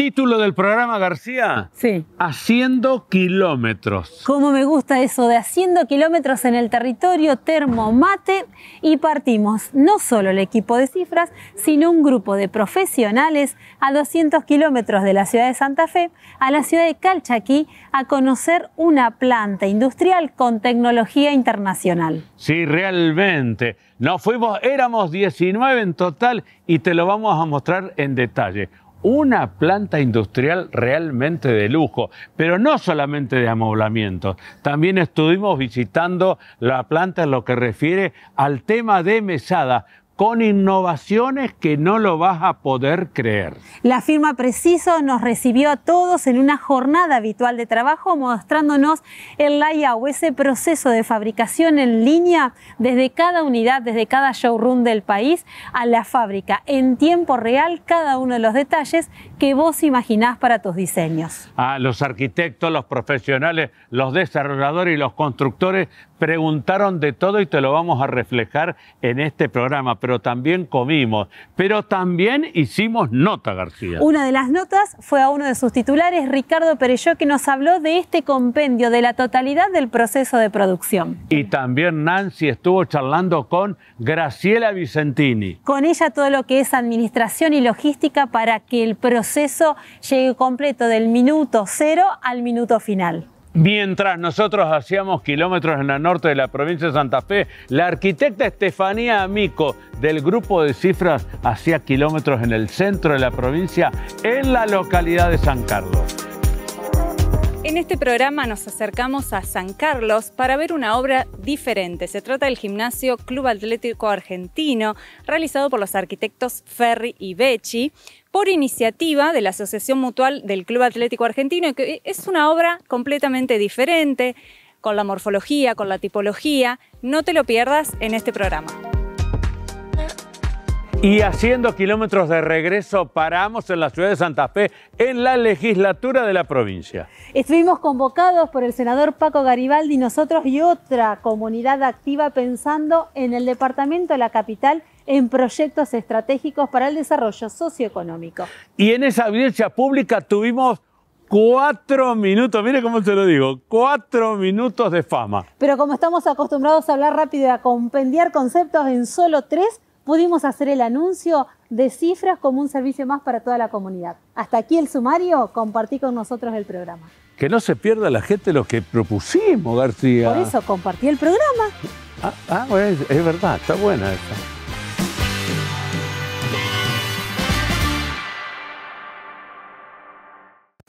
Título del programa, García. Sí. Haciendo kilómetros. Cómo me gusta eso de haciendo kilómetros en el territorio termomate y partimos no solo el equipo de cifras, sino un grupo de profesionales a 200 kilómetros de la ciudad de Santa Fe a la ciudad de Calchaquí a conocer una planta industrial con tecnología internacional. Sí, realmente. Nos fuimos, éramos 19 en total y te lo vamos a mostrar en detalle una planta industrial realmente de lujo, pero no solamente de amoblamiento. También estuvimos visitando la planta en lo que refiere al tema de mesada, con innovaciones que no lo vas a poder creer. La firma Preciso nos recibió a todos en una jornada habitual de trabajo mostrándonos el layout, ese proceso de fabricación en línea desde cada unidad, desde cada showroom del país a la fábrica, en tiempo real cada uno de los detalles que vos imaginás para tus diseños. los arquitectos, los profesionales, los desarrolladores y los constructores preguntaron de todo y te lo vamos a reflejar en este programa pero también comimos, pero también hicimos nota, García. Una de las notas fue a uno de sus titulares, Ricardo Perelló, que nos habló de este compendio, de la totalidad del proceso de producción. Y también Nancy estuvo charlando con Graciela Vicentini. Con ella todo lo que es administración y logística para que el proceso llegue completo del minuto cero al minuto final. Mientras nosotros hacíamos kilómetros en el norte de la provincia de Santa Fe, la arquitecta Estefanía Amico del grupo de cifras hacía kilómetros en el centro de la provincia, en la localidad de San Carlos. En este programa nos acercamos a San Carlos para ver una obra diferente. Se trata del gimnasio Club Atlético Argentino, realizado por los arquitectos Ferri y Becci, por iniciativa de la Asociación Mutual del Club Atlético Argentino, que es una obra completamente diferente, con la morfología, con la tipología. No te lo pierdas en este programa. Y haciendo kilómetros de regreso, paramos en la ciudad de Santa Fe, en la legislatura de la provincia. Estuvimos convocados por el senador Paco Garibaldi, nosotros y otra comunidad activa pensando en el departamento de la capital en proyectos estratégicos para el desarrollo socioeconómico. Y en esa audiencia pública tuvimos cuatro minutos, mire cómo se lo digo, cuatro minutos de fama. Pero como estamos acostumbrados a hablar rápido y a compendiar conceptos en solo tres, pudimos hacer el anuncio de cifras como un servicio más para toda la comunidad. Hasta aquí el sumario, compartí con nosotros el programa. Que no se pierda la gente lo que propusimos, García. Por eso compartí el programa. Ah, ah es, es verdad, está buena esa.